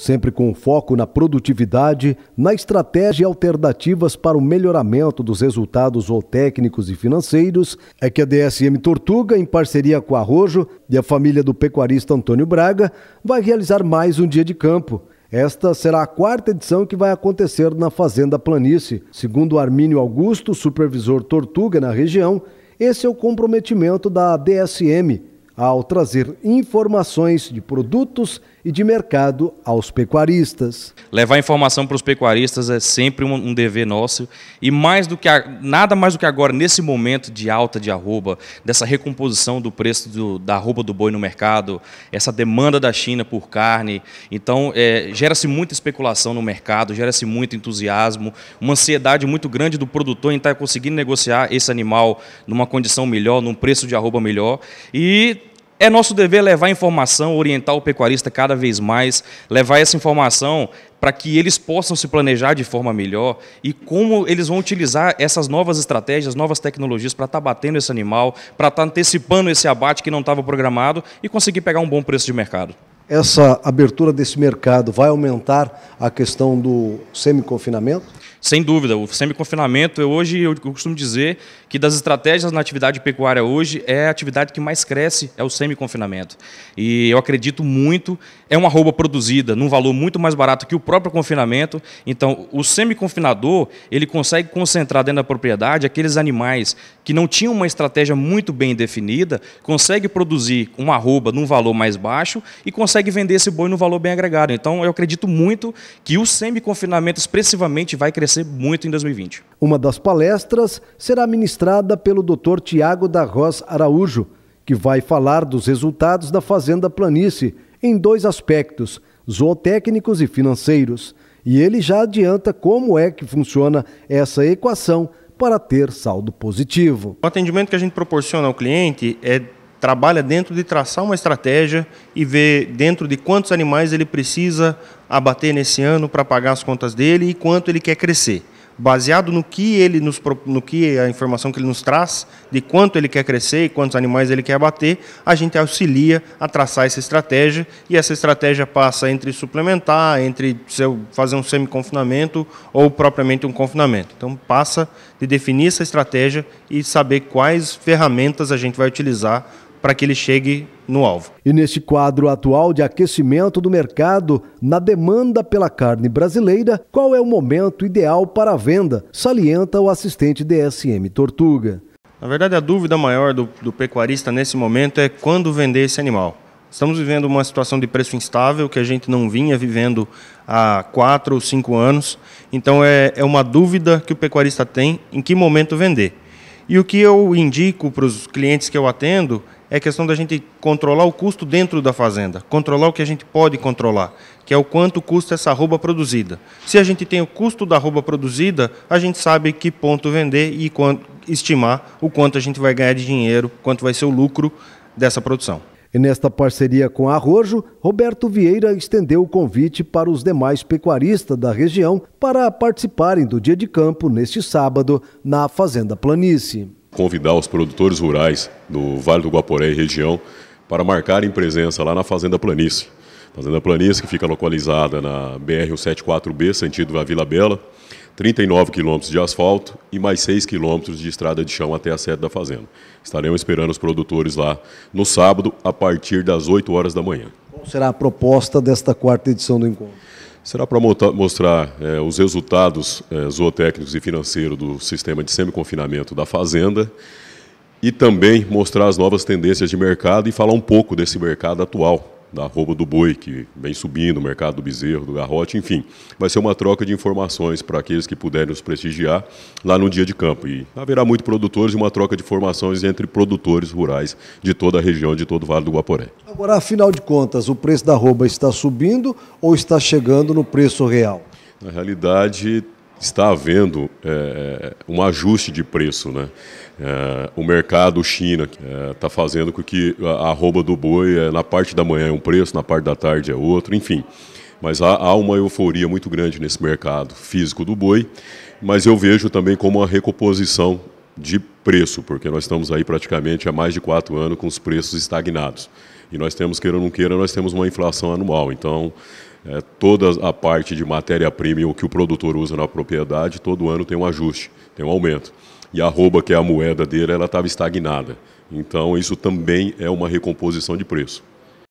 sempre com foco na produtividade, na estratégia e alternativas para o melhoramento dos resultados ou técnicos e financeiros, é que a DSM Tortuga, em parceria com a Rojo e a família do pecuarista Antônio Braga, vai realizar mais um dia de campo. Esta será a quarta edição que vai acontecer na Fazenda Planície. Segundo Armínio Augusto, supervisor Tortuga na região, esse é o comprometimento da DSM ao trazer informações de produtos e de mercado aos pecuaristas. Levar informação para os pecuaristas é sempre um, um dever nosso e mais do que a, nada mais do que agora nesse momento de alta de arroba, dessa recomposição do preço do, da arroba do boi no mercado, essa demanda da China por carne, então é, gera-se muita especulação no mercado, gera-se muito entusiasmo, uma ansiedade muito grande do produtor em estar tá conseguindo negociar esse animal numa condição melhor, num preço de arroba melhor e é nosso dever levar informação, orientar o pecuarista cada vez mais, levar essa informação para que eles possam se planejar de forma melhor e como eles vão utilizar essas novas estratégias, novas tecnologias para estar tá batendo esse animal, para estar tá antecipando esse abate que não estava programado e conseguir pegar um bom preço de mercado essa abertura desse mercado vai aumentar a questão do semi-confinamento? Sem dúvida, o semi-confinamento, hoje eu costumo dizer que das estratégias na atividade pecuária hoje, é a atividade que mais cresce, é o semi-confinamento. E eu acredito muito, é uma arroba produzida num valor muito mais barato que o próprio confinamento, então o semi-confinador, ele consegue concentrar dentro da propriedade aqueles animais que não tinham uma estratégia muito bem definida, consegue produzir uma arroba num valor mais baixo e consegue consegue vender esse boi no valor bem agregado. Então, eu acredito muito que o semi-confinamento expressivamente vai crescer muito em 2020. Uma das palestras será ministrada pelo Dr. Tiago da Roz Araújo, que vai falar dos resultados da Fazenda Planície em dois aspectos, zootécnicos e financeiros. E ele já adianta como é que funciona essa equação para ter saldo positivo. O atendimento que a gente proporciona ao cliente é trabalha dentro de traçar uma estratégia e ver dentro de quantos animais ele precisa abater nesse ano para pagar as contas dele e quanto ele quer crescer. Baseado no que ele nos no que a informação que ele nos traz, de quanto ele quer crescer e quantos animais ele quer abater, a gente auxilia a traçar essa estratégia e essa estratégia passa entre suplementar, entre fazer um semi-confinamento ou propriamente um confinamento. Então passa de definir essa estratégia e saber quais ferramentas a gente vai utilizar para que ele chegue no alvo. E neste quadro atual de aquecimento do mercado, na demanda pela carne brasileira, qual é o momento ideal para a venda? Salienta o assistente DSM Tortuga. Na verdade, a dúvida maior do, do pecuarista nesse momento é quando vender esse animal. Estamos vivendo uma situação de preço instável que a gente não vinha vivendo há quatro ou cinco anos. Então, é, é uma dúvida que o pecuarista tem em que momento vender. E o que eu indico para os clientes que eu atendo é a questão da gente controlar o custo dentro da fazenda, controlar o que a gente pode controlar, que é o quanto custa essa arroba produzida. Se a gente tem o custo da arroba produzida, a gente sabe que ponto vender e quanto, estimar o quanto a gente vai ganhar de dinheiro, quanto vai ser o lucro dessa produção. E nesta parceria com a Arrojo, Roberto Vieira estendeu o convite para os demais pecuaristas da região para participarem do dia de campo neste sábado na Fazenda Planície convidar os produtores rurais do Vale do Guaporé e região para marcarem presença lá na Fazenda Planície. Fazenda Planície, que fica localizada na BR-174B, sentido da Vila Bela, 39 quilômetros de asfalto e mais 6 quilômetros de estrada de chão até a sede da fazenda. Estaremos esperando os produtores lá no sábado, a partir das 8 horas da manhã. Qual será a proposta desta quarta edição do encontro? Será para mostrar é, os resultados é, zootécnicos e financeiros do sistema de semiconfinamento da fazenda e também mostrar as novas tendências de mercado e falar um pouco desse mercado atual, da arroba do boi, que vem subindo, o mercado do bezerro, do garrote, enfim. Vai ser uma troca de informações para aqueles que puderem nos prestigiar lá no dia de campo. E haverá muito produtores e uma troca de informações entre produtores rurais de toda a região, de todo o Vale do Guaporé. Agora, afinal de contas, o preço da arroba está subindo ou está chegando no preço real? Na realidade, está havendo é, é, um ajuste de preço. Né? É, o mercado China está é, tá fazendo com que a arroba do boi, é, na parte da manhã é um preço, na parte da tarde é outro, enfim. Mas há, há uma euforia muito grande nesse mercado físico do boi, mas eu vejo também como uma recomposição de preço, porque nós estamos aí praticamente há mais de quatro anos com os preços estagnados. E nós temos, queira ou não queira, nós temos uma inflação anual. Então, é, toda a parte de matéria-prima o que o produtor usa na propriedade, todo ano tem um ajuste, tem um aumento. E a arroba, que é a moeda dele, ela estava estagnada. Então, isso também é uma recomposição de preço.